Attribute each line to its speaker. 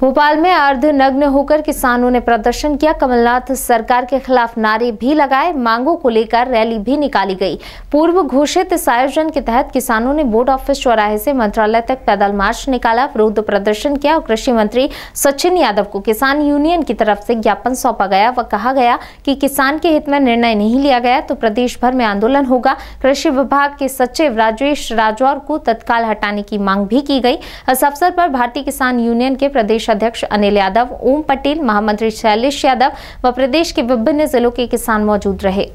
Speaker 1: भोपाल में अर्ध नग्न होकर किसानों ने प्रदर्शन किया कमलनाथ सरकार के खिलाफ नारे भी लगाए मांगों को लेकर रैली भी निकाली गई पूर्व घोषित इस आयोजन के तहत किसानों ने बोर्ड ऑफिस चौराहे से मंत्रालय तक पैदल मार्च निकाला विरोध प्रदर्शन किया और कृषि मंत्री सचिन यादव को किसान यूनियन की तरफ से ज्ञापन सौंपा गया व कहा गया कि किसान के हित में निर्णय नहीं लिया गया तो प्रदेश भर में आंदोलन होगा कृषि विभाग के सचिव राजेश राजौर को तत्काल हटाने की मांग भी की गई इस अवसर पर भारतीय किसान यूनियन के प्रदेश प्रदेश अध्यक्ष अनिल यादव ओम पटेल महामंत्री शैलेश यादव व प्रदेश के विभिन्न जिलों के किसान मौजूद रहे